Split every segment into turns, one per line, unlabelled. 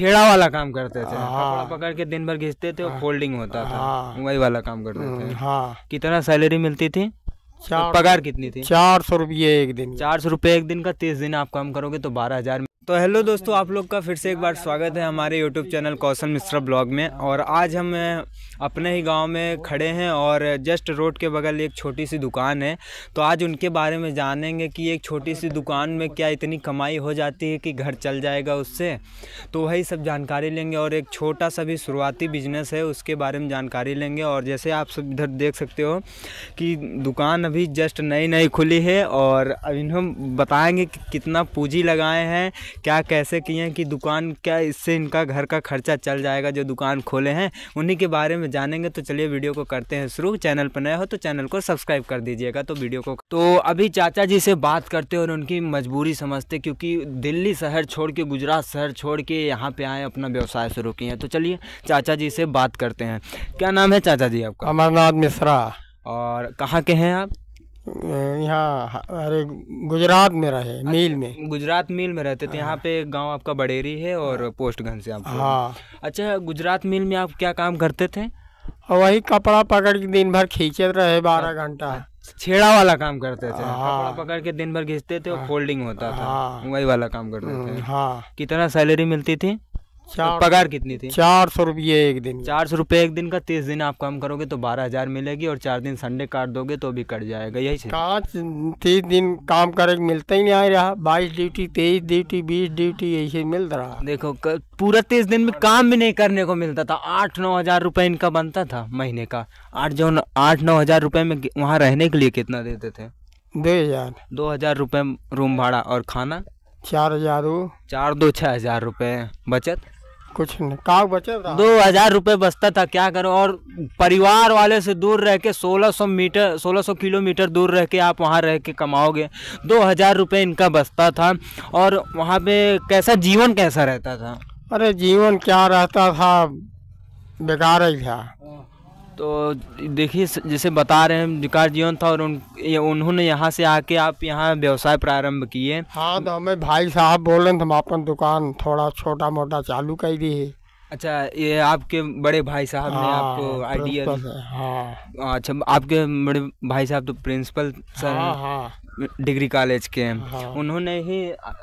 छेड़ा वाला काम करते थे हाँ। पकड़ के दिन भर घिसते थे और हाँ। फोल्डिंग होता था हाँ। वही वाला काम करते हम्म, थे कितना सैलरी मिलती थी पगार कितनी थी चार सौ रुपये एक दिन चार सौ रुपये एक दिन का तीस दिन आप काम करोगे तो बारह हजार तो हेलो दोस्तों आप लोग का फिर से एक बार स्वागत है हमारे YouTube channel Kaushal Mishra blog में और आज हम अपने ही गांव में खड़े हैं और जस्ट रोड के बगल एक छोटी सी दुकान है तो आज उनके बारे में जानेंगे कि एक छोटी सी दुकान में क्या इतनी कमाई हो जाती है कि घर चल जाएगा उससे तो वही सब जानकारी लेंगे और एक छोटा सा भी शुरुआती बिजनेस है उसके बारे में जानकारी लेंगे और जैसे आप सब इधर देख सकते हो कि दुकान अभी जस्ट नई नई खुली है और अभी हम बताएँगे कि कितना पूँजी लगाए हैं क्या कैसे किए हैं कि दुकान क्या इससे इनका घर का खर्चा चल जाएगा जो दुकान खोले हैं उन्हीं के बारे में जानेंगे तो चलिए वीडियो को करते हैं शुरू चैनल पर नया हो तो चैनल को सब्सक्राइब कर दीजिएगा तो वीडियो को तो अभी चाचा जी से बात करते और उनकी मजबूरी समझते क्योंकि दिल्ली शहर छोड़ के गुजरात शहर छोड़ के यहाँ पे आए अपना व्यवसाय शुरू किए हैं तो चलिए चाचा जी से बात करते हैं क्या नाम है चाचा जी आपका
अमरनाथ मिश्रा और कहाँ के हैं आप यहाँ अरे गुजरात में रहे अच्छा, मील में
गुजरात मील में रहते थे हाँ। यहाँ पे गांव आपका बड़ेरी है और हाँ। पोस्टगंज से आप हाँ अच्छा गुजरात मील में आप क्या काम करते थे
वही कपड़ा
पकड़ के दिन भर खींचे रहे बारह अच्छा, घंटा अच्छा, छेड़ा वाला काम करते थे हाँ। कपड़ा पकड़ के दिन भर खींचते थे और फोल्डिंग होता था वही वाला काम करते हम्म, थे हाँ कितना सैलरी मिलती थी
पगार कितनी थी चार
सौ रुपये एक दिन चार सौ रुपये एक दिन का तीस दिन आप काम करोगे तो बारह हजार मिलेगी और चार दिन संडे काट दोगे तो भी कट जाएगा यही पाँच तीस दिन काम करे मिलता ही नहीं आ रहा बाईस ड्यूटी तेईस ड्यूटी बीस ड्यूटी यही मिल रहा देखो पूरा तीस दिन में काम भी नहीं करने को मिलता था आठ नौ हजार रुपये इनका बनता था महीने का आठ जो आठ नौ हजार रुपये में वहाँ रहने के लिए कितना देते थे दो हजार दो हजार रुपये रूम भाड़ा और खाना चार हजार चार दो छः हजार रुपये बचत
कुछ नहीं का बचे दो हजार रूपए बचता था क्या करो और
परिवार वाले से दूर रह के सोलह सौ मीटर सोलह सौ किलोमीटर दूर रह के आप वहाँ रह के कमाओगे दो
हजार रूपए इनका बचता था और वहाँ पे कैसा जीवन कैसा रहता था अरे जीवन क्या रहता था बेकार ही था हाँ।
तो देखिए जैसे बता रहे हैं विकास जीवन था और उन उन्होंने यहाँ से आके आप यहाँ व्यवसाय प्रारंभ किए
हाँ तो हमें भाई साहब बोले हम अपन दुकान थोड़ा छोटा मोटा चालू कर दी है अच्छा
ये आपके बड़े भाई साहब ने हाँ, आपको आइडिया हाँ अच्छा आपके बड़े भाई साहब तो प्रिंसिपल सर हाँ, हाँ। डिग्री कॉलेज के हैं हाँ। उन्होंने ही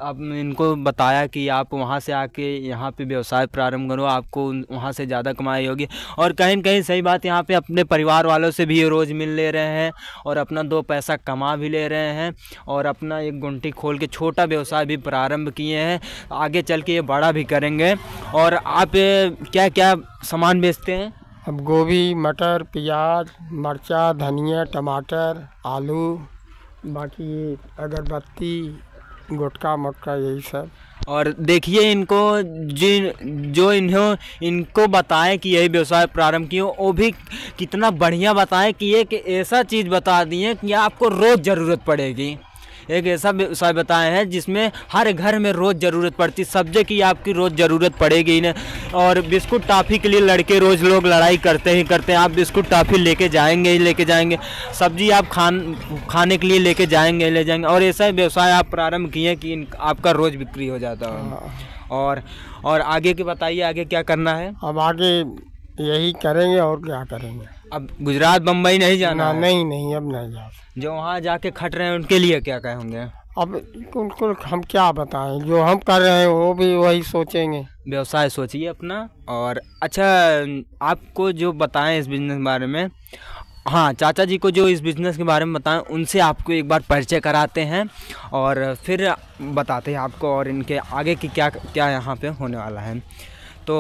आप इनको बताया कि आप वहाँ से आके यहाँ पे व्यवसाय प्रारंभ करो आपको वहाँ से ज़्यादा कमाई होगी और कहीं कहीं सही बात यहाँ पे अपने परिवार वालों से भी रोज़ मिल ले रहे हैं और अपना दो पैसा कमा भी ले रहे हैं और अपना एक गुंटी खोल के छोटा व्यवसाय भी प्रारंभ किए हैं आगे चल के ये बड़ा भी करेंगे
और आप क्या क्या सामान बेचते हैं अब गोभी मटर प्याज मरचा धनिया टमाटर आलू बाकी ये अगरबत्ती गुटका मक्का यही सब और देखिए इनको जिन
जो इन्हों इनको बताएं कि यही व्यवसाय प्रारंभ किए वो भी कितना बढ़िया बताएं कि एक ऐसा चीज़ बता दिए कि आपको रोज़ ज़रूरत पड़ेगी एक ऐसा व्यवसाय बताए हैं जिसमें हर घर में रोज़ ज़रूरत पड़ती सब्जी की आपकी रोज़ ज़रूरत पड़ेगी ना और बिस्कुट टाफ़ी के लिए लड़के रोज़ लोग लड़ाई करते ही करते हैं आप बिस्कुट टाफ़ी लेके जाएंगे ही लेके जाएंगे सब्जी आप खान खाने के लिए लेके जाएंगे ही ले जाएंगे और ऐसा व्यवसाय आप प्रारंभ किए कि आपका रोज़ बिक्री हो जाता है हाँ। और और आगे के बताइए आगे क्या
करना है अब आगे यही करेंगे और क्या करेंगे अब गुजरात बम्बई नहीं जाना नहीं नहीं अब नहीं जा जो वहाँ
जाके खट रहे हैं उनके लिए क्या कहेंगे
अब उनको हम क्या बताएं जो हम कर रहे हैं वो भी वही सोचेंगे
व्यवसाय सोचिए अपना और अच्छा आपको जो बताएं इस बिज़नेस के बारे में हाँ चाचा जी को जो इस बिज़नेस के बारे में बताएं उनसे आपको एक बार परिचय कराते हैं और फिर बताते हैं आपको और इनके आगे की क्या क्या यहाँ पे होने वाला है तो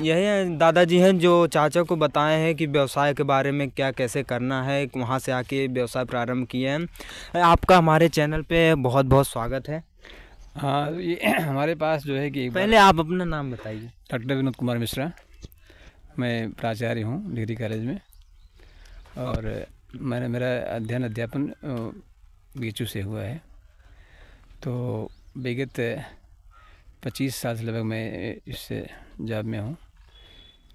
यही दादाजी हैं जो चाचा को बताए हैं कि व्यवसाय के बारे में क्या कैसे करना है वहाँ से आके व्यवसाय प्रारंभ किए हैं आपका हमारे चैनल पे बहुत बहुत स्वागत है
हाँ ये हमारे पास जो है कि पहले आप अपना नाम बताइए डॉक्टर विनोद कुमार मिश्रा मैं प्राचार्य हूँ डिग्री कॉलेज में और मैंने मेरा अध्ययन अध्यापन बीचू से हुआ है तो विगत पच्चीस साल से लगभग मैं इससे जॉब में हूँ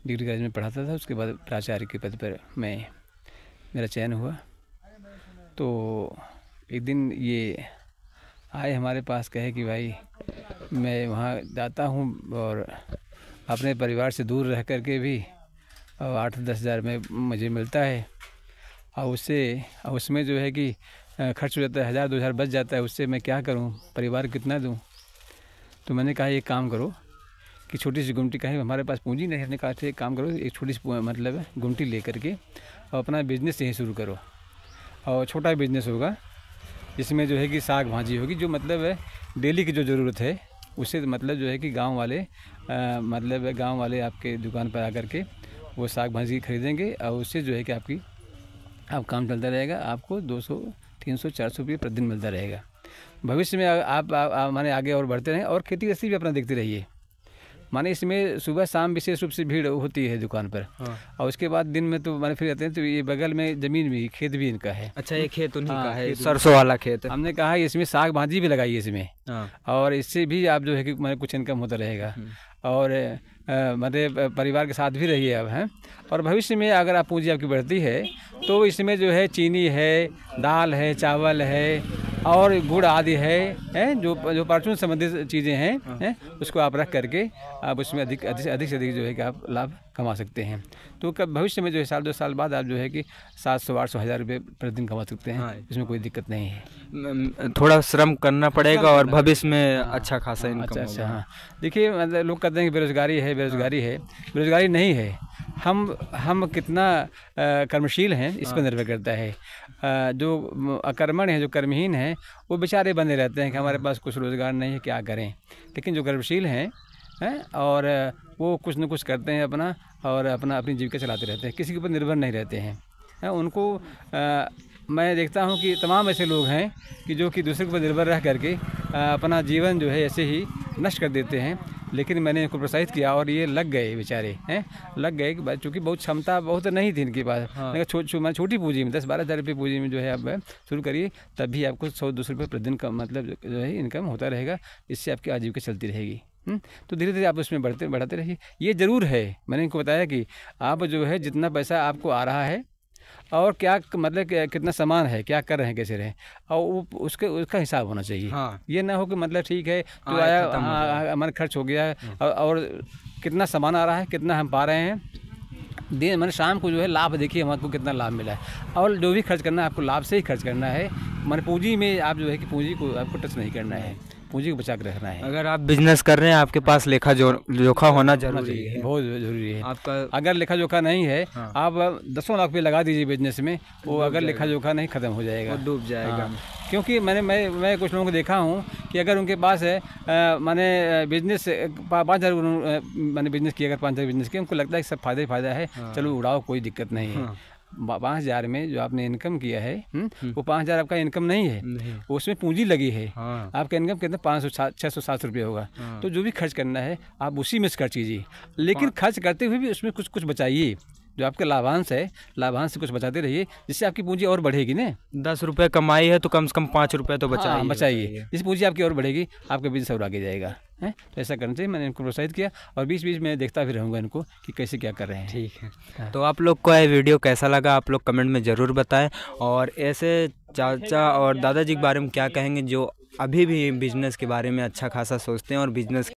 डिग्री कॉलेज में पढ़ाता था उसके बाद प्राचार्य के पद पर मैं मेरा चयन हुआ तो एक दिन ये आए हमारे पास कहे कि भाई मैं वहाँ जाता हूँ और अपने परिवार से दूर रह कर के भी आठ दस हज़ार में मुझे मिलता है और उससे और उसमें जो है कि खर्च हो जाता है हज़ार दो हज़ार बच जाता है उससे मैं क्या करूँ परिवार कितना दूँ तो मैंने कहा ये काम करो कि छोटी सी गुमटी कहीं हमारे पास पूंजी नहीं हमने कहा थे अच्छा, काम करो एक छोटी सी मतलब गुमटी ले करके और अपना बिजनेस यहीं शुरू करो और छोटा बिजनेस होगा जिसमें जो है कि साग भाजी होगी जो मतलब है डेली की जो ज़रूरत है उससे मतलब जो है कि गांव वाले आ, मतलब गांव वाले आपके दुकान पर आकर के वो साग भाजी खरीदेंगे और उससे जो है कि आपकी आप काम चलता रहेगा आपको 200 300 400 रुपये प्रतिदिन मिलता रहेगा भविष्य में आप, हमारे माने आगे और बढ़ते रहें और खेती कृषि भी अपना देखते रहिए माने इसमें सुबह शाम विशेष रूप से भीड़ होती है दुकान पर हाँ। और उसके बाद दिन में तो माने फिर रहते हैं तो ये बगल में जमीन भी खेत भी इनका है अच्छा ये खेत उन्हीं हाँ, का है सरसों वाला खेत हमने कहा इसमें साग भाजी भी लगाई इसमें हाँ। और इससे भी आप जो है कि माने कुछ इनकम होता रहेगा हम्म। और मतलब परिवार के साथ भी रहिए अब हैं और भविष्य में अगर आप पूंजी आपकी बढ़ती है तो इसमें जो है चीनी है दाल है चावल है और गुड़ आदि है हैं जो जो प्राचून संबंधित चीज़ें हैं हाँ। हैं उसको आप रख करके आप उसमें अधिक अधिक अधिक से अधिक जो है कि आप लाभ कमा सकते हैं तो कब भविष्य में जो है साल दो साल बाद आप जो है कि सात सौ आठ सौ हज़ार रुपये प्रतिदिन कमा सकते हैं हाँ। इसमें कोई दिक्कत नहीं
है थोड़ा श्रम करना पड़ेगा और अच्छा, भविष्य में
अच्छा खासा इनकम अच्छा अच्छा हाँ देखिए मतलब लोग कहते हैं कि बेरोज़गारी है बेरोज़गारी है हाँ। बेरोज़गारी नहीं है हम हम कितना कर्मशील हैं इस पर हाँ। निर्भर करता है जो अकर्मण हैं जो कर्महीन हैं वो बेचारे बने रहते हैं कि हमारे पास कुछ रोज़गार नहीं है क्या करें लेकिन जो कर्मशील हैं हैं और वो कुछ न कुछ करते हैं अपना और अपना अपनी जीविका चलाते रहते हैं किसी के ऊपर निर्भर नहीं रहते हैं है? उनको आ, मैं देखता हूँ कि तमाम ऐसे लोग हैं कि जो कि दूसरे के ऊपर निर्भर रह करके आ, अपना जीवन जो है ऐसे ही नष्ट कर देते हैं लेकिन मैंने इनको प्रोत्साहित किया और ये लग गए बेचारे हैं लग गए चूँकि बहुत क्षमता बहुत नहीं थी इनके पास हाँ। छो, मैं छोटी पूंजी में दस बारह हज़ार रुपये पूंजी में जो है आप शुरू करिए तभी आपको सौ दो सौ रुपये प्रतिदिन का मतलब जो है इनकम होता रहेगा इससे आपकी आजीविका चलती रहेगी तो धीरे धीरे आप उसमें बढ़ते बढ़ाते रहिए ये ज़रूर है मैंने इनको बताया कि आप जो है जितना पैसा आपको आ रहा है और क्या मतलब कितना सामान है क्या कर रहे हैं कैसे रहे और वो उसके उसका हिसाब होना चाहिए हाँ। ये ना हो कि मतलब ठीक है तो आया हाँ, हमारा खर्च हो गया है हम्म। और, और कितना सामान आ रहा है कितना हम पा रहे हैं दिन मैंने मतलब शाम को जो है लाभ देखिए हमको कितना लाभ मिला है और जो भी खर्च करना है आपको लाभ से ही खर्च करना है मैंने मतलब पूंजी में आप जो है कि पूंजी को आपको टच नहीं करना है पूंजी को बचा के रखना है अगर आप
बिजनेस कर रहे हैं आपके पास लेखा जो, जोखा होना जरूरी
है बहुत जरूरी है आपका अगर लेखा जोखा नहीं है हाँ। आप दसों लाख रुपये लगा दीजिए बिजनेस में वो अगर लेखा जोखा नहीं खत्म हो जाएगा डूब जाएगा हाँ। क्योंकि मैंने मैं मैं कुछ लोगों को देखा हूँ कि अगर उनके पास है मैंने बिजनेस पाँच हज़ार मैंने बिजनेस किया अगर पाँच हज़ार बिजनेस किया उनको लगता है कि सब फायदा ही फायदा है हाँ। चलो उड़ाओ कोई दिक्कत नहीं है हाँ। पाँच हज़ार में जो आपने इनकम किया है हम्म, हम्म। वो पाँच हज़ार आपका इनकम नहीं है नहीं। उसमें पूंजी लगी है हाँ। आपका इनकम कितना पाँच सौ छः सौ सात सौ रुपये होगा हाँ। तो जो भी खर्च करना है आप उसी में से खर्च कीजिए लेकिन खर्च करते हुए भी उसमें कुछ कुछ बचाइए जो आपका लाभांश है लाभांश से कुछ बचाते रहिए जिससे आपकी पूंजी और बढ़ेगी ना दस रुपये कमाई है तो कम से कम पाँच रुपये तो हाँ, बचाइए बचाइए जिससे पूंजी आपकी और बढ़ेगी आपका बिजनेस और आगे जाएगा है तो ऐसा करना चाहिए मैंने इनको प्रोत्साहित किया और बीच बीच में देखता भी रहूँगा इनको कि कैसे क्या कर रहे हैं ठीक है हाँ।
तो आप लोग को यह वीडियो कैसा लगा आप लोग कमेंट में ज़रूर बताएं और ऐसे चाचा और दादाजी के बारे में क्या कहेंगे जो अभी भी बिजनेस के बारे में अच्छा खासा सोचते हैं और बिजनेस